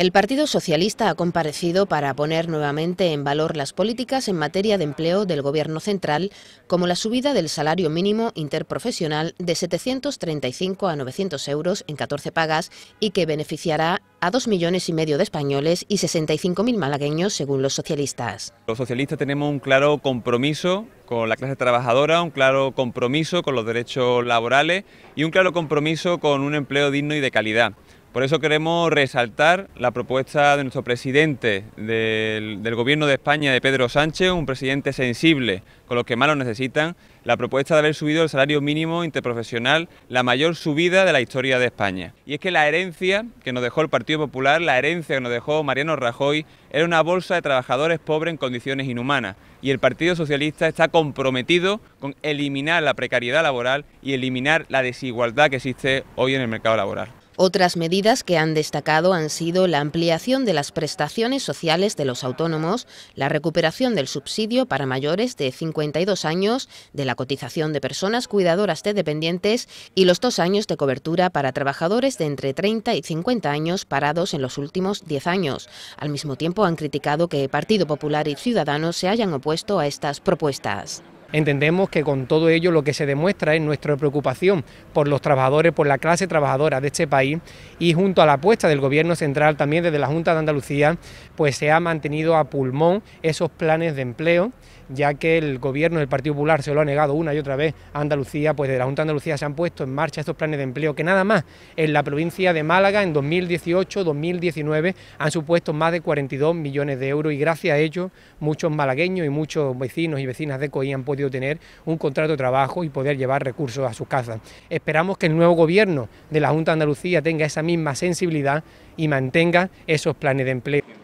El Partido Socialista ha comparecido para poner nuevamente en valor las políticas en materia de empleo del Gobierno central, como la subida del salario mínimo interprofesional de 735 a 900 euros en 14 pagas y que beneficiará a 2 millones y medio de españoles y 65.000 malagueños, según los socialistas. Los socialistas tenemos un claro compromiso con la clase trabajadora, un claro compromiso con los derechos laborales y un claro compromiso con un empleo digno y de calidad. Por eso queremos resaltar la propuesta de nuestro presidente del, Gobierno de España, de Pedro Sánchez, un presidente sensible con los que más lo necesitan, la propuesta de haber subido el salario mínimo interprofesional, la mayor subida de la historia de España. Y es que la herencia que nos dejó el Partido Popular, la herencia que nos dejó Mariano Rajoy, era una bolsa de trabajadores pobres en condiciones inhumanas. Y el Partido Socialista está comprometido con eliminar la precariedad laboral y eliminar la desigualdad que existe hoy en el mercado laboral. Otras medidas que han destacado han sido la ampliación de las prestaciones sociales de los autónomos, la recuperación del subsidio para mayores de 52 años, de la cotización de personas cuidadoras de dependientes y los dos años de cobertura para trabajadores de entre 30 y 50 años parados en los últimos 10 años. Al mismo tiempo han criticado que Partido Popular y Ciudadanos se hayan opuesto a estas propuestas. Entendemos que con todo ello lo que se demuestra es nuestra preocupación por los trabajadores, por la clase trabajadora de este país y junto a la apuesta del Gobierno Central, también desde la Junta de Andalucía, pues se ha mantenido a pulmón esos planes de empleo, ya que el Gobierno del Partido Popular se lo ha negado una y otra vez a Andalucía, pues desde la Junta de Andalucía se han puesto en marcha estos planes de empleo que nada más en la provincia de Málaga en 2018-2019 han supuesto más de 42 millones de euros y gracias a ello muchos malagueños y muchos vecinos y vecinas de Coí han podido tener un contrato de trabajo y poder llevar recursos a sus casas. Esperamos que el nuevo gobierno de la Junta de Andalucía tenga esa misma sensibilidad y mantenga esos planes de empleo.